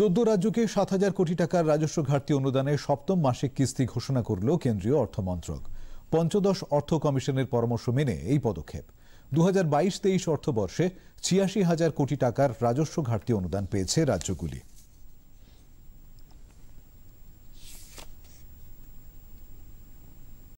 চোদ্দ রাজ্যকে সাত হাজার কোটি টাকার রাজস্ব ঘাটতি অনুদানে সপ্তম মাসিক কিস্তি ঘোষণা করল কেন্দ্রীয় অর্থমন্ত্রক পঞ্চদশ অর্থ কমিশনের পরামর্শ মেনে এই পদক্ষেপ দু হাজার বাইশ তেইশ অর্থবর্ষে ছিয়াশি হাজার কোটি টাকার রাজস্ব ঘাটতি অনুদান পেয়েছে রাজ্যগুলি